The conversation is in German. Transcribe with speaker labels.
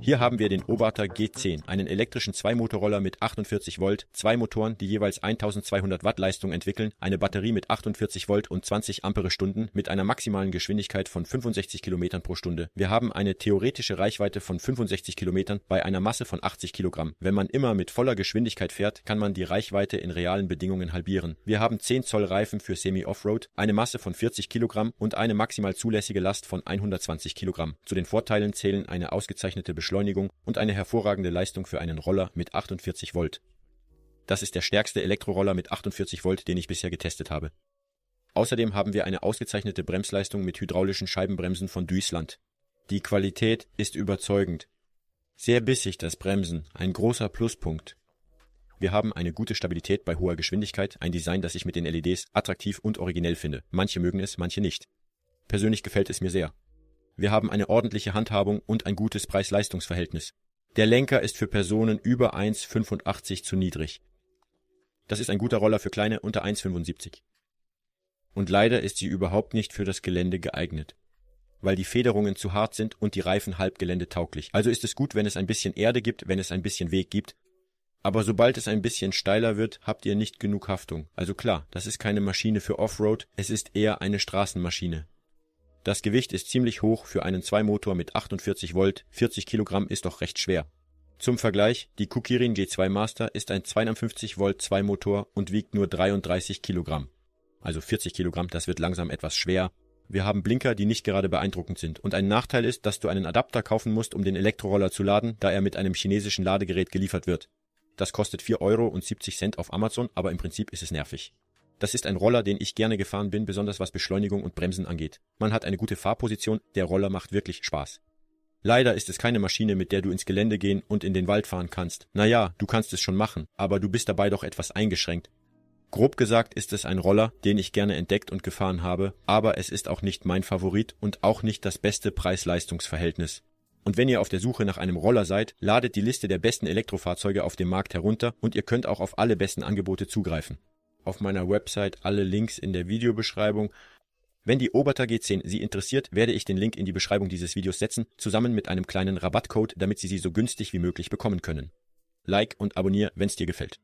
Speaker 1: Hier haben wir den Oberter G10, einen elektrischen Zweimotorroller mit 48 Volt, zwei Motoren, die jeweils 1200 Watt Leistung entwickeln, eine Batterie mit 48 Volt und 20 Ampere Stunden mit einer maximalen Geschwindigkeit von 65 Kilometern pro Stunde. Wir haben eine theoretische Reichweite von 65 Kilometern bei einer Masse von 80 Kilogramm. Wenn man immer mit voller Geschwindigkeit fährt, kann man die Reichweite in realen Bedingungen halbieren. Wir haben 10 Zoll Reifen für Semi-Offroad, eine Masse von 40 Kilogramm und eine maximal zulässige Last von 120 Kilogramm. Zu den Vorteilen zählen eine ausgezeichnete Beschleunigung und eine hervorragende Leistung für einen Roller mit 48 Volt. Das ist der stärkste Elektroroller mit 48 Volt, den ich bisher getestet habe. Außerdem haben wir eine ausgezeichnete Bremsleistung mit hydraulischen Scheibenbremsen von Duisland. Die Qualität ist überzeugend. Sehr bissig das Bremsen, ein großer Pluspunkt. Wir haben eine gute Stabilität bei hoher Geschwindigkeit, ein Design, das ich mit den LEDs attraktiv und originell finde. Manche mögen es, manche nicht. Persönlich gefällt es mir sehr. Wir haben eine ordentliche Handhabung und ein gutes Preis-Leistungs-Verhältnis. Der Lenker ist für Personen über 1,85 zu niedrig. Das ist ein guter Roller für kleine unter 1,75. Und leider ist sie überhaupt nicht für das Gelände geeignet, weil die Federungen zu hart sind und die Reifen halbgeländetauglich. Also ist es gut, wenn es ein bisschen Erde gibt, wenn es ein bisschen Weg gibt. Aber sobald es ein bisschen steiler wird, habt ihr nicht genug Haftung. Also klar, das ist keine Maschine für Offroad, es ist eher eine Straßenmaschine. Das Gewicht ist ziemlich hoch für einen Zweimotor mit 48 Volt, 40 Kilogramm ist doch recht schwer. Zum Vergleich, die Kukirin G2 Master ist ein 52 Volt Zweimotor und wiegt nur 33 Kilogramm. Also 40 Kilogramm, das wird langsam etwas schwer. Wir haben Blinker, die nicht gerade beeindruckend sind. Und ein Nachteil ist, dass du einen Adapter kaufen musst, um den Elektroroller zu laden, da er mit einem chinesischen Ladegerät geliefert wird. Das kostet 4 Euro und 70 Cent auf Amazon, aber im Prinzip ist es nervig. Das ist ein Roller, den ich gerne gefahren bin, besonders was Beschleunigung und Bremsen angeht. Man hat eine gute Fahrposition, der Roller macht wirklich Spaß. Leider ist es keine Maschine, mit der du ins Gelände gehen und in den Wald fahren kannst. Naja, du kannst es schon machen, aber du bist dabei doch etwas eingeschränkt. Grob gesagt ist es ein Roller, den ich gerne entdeckt und gefahren habe, aber es ist auch nicht mein Favorit und auch nicht das beste Preis-Leistungs-Verhältnis. Und wenn ihr auf der Suche nach einem Roller seid, ladet die Liste der besten Elektrofahrzeuge auf dem Markt herunter und ihr könnt auch auf alle besten Angebote zugreifen auf meiner Website alle Links in der Videobeschreibung. Wenn die Oberta G10 Sie interessiert, werde ich den Link in die Beschreibung dieses Videos setzen, zusammen mit einem kleinen Rabattcode, damit Sie sie so günstig wie möglich bekommen können. Like und wenn es dir gefällt.